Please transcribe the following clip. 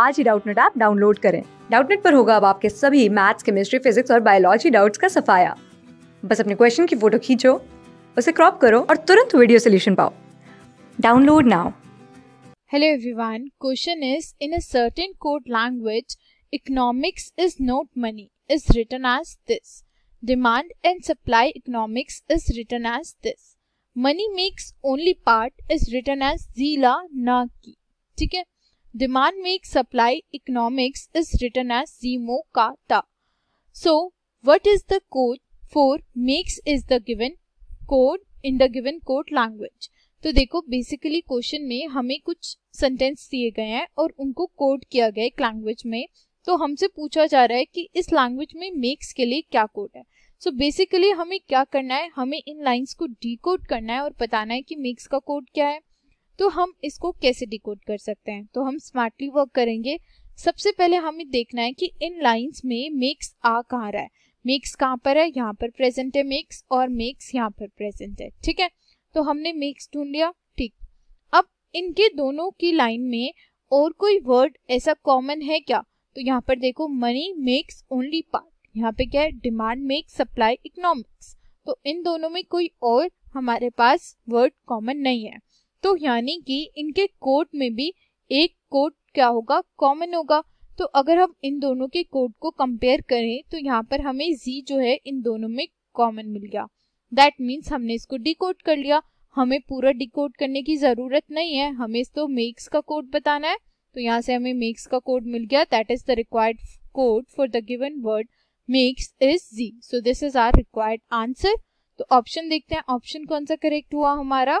आज ही Doubtnut app download करें डाउटनेट पर होगा अब आपके सभी मैथ्स केमिस्ट्री फिजिक्स और बायोलॉजी डाउट्स का सफाया बस अपने क्वेश्चन की फोटो खींचो उसे क्रॉप करो और तुरंत वीडियो सोल्यूशन पाओ download now hello everyone question is in a certain code language economics is note money is written as this demand and supply economics is written as this money makes only part is written as जीला ना की ठीक है demand makes supply economics is written as Zemo Kata. So, what is the code for makes is the given code in the given code language. तो देखो basically question में हमें कुछ सेंटेंस दिए गए हैं और उनको कोड किया गया एक लैंग्वेज में तो हमसे पूछा जा रहा है कि इस लैंग्वेज में मेक्स के लिए क्या कोड है सो so बेसिकली हमें क्या करना है हमें इन लाइंस को डी करना है और बताना है कि मेक्स का कोड क्या है तो हम इसको कैसे डिकोड कर सकते हैं तो हम स्मार्टली वर्क करेंगे सबसे पहले हमें देखना है कि इन लाइंस में मेक्स आ कहाँ रहा है मिक्स कहाँ पर है यहाँ पर प्रेजेंट है मेक्स और मेक्स यहाँ पर प्रेजेंट है ठीक है तो हमने मेक्स ढूंढ लिया ठीक अब इनके दोनों की लाइन में और कोई वर्ड ऐसा कॉमन है क्या तो यहाँ पर देखो मनी मेक्स ओनली पार्ट यहाँ पे क्या है डिमांड मेक्स सप्लाई इकोनॉमिक्स तो इन दोनों में कोई और हमारे पास वर्ड कॉमन नहीं है तो यानी कि इनके कोट में भी एक कोट क्या होगा कॉमन होगा तो अगर हम इन दोनों के कोट को कंपेयर करें तो यहाँ पर हमें जी जो है इन दोनों में कॉमन मिल गया दैट मीन्स हमने इसको डिकोड कर लिया हमें पूरा डिकोड करने की ज़रूरत नहीं है हमें तो मेक्स का कोड बताना है तो यहाँ से हमें मेक्स का कोड मिल गया that is the required code for the given word makes is G so this is our required answer तो ऑप्शन देखते हैं ऑप्शन कौन सा करेक्ट हुआ हमारा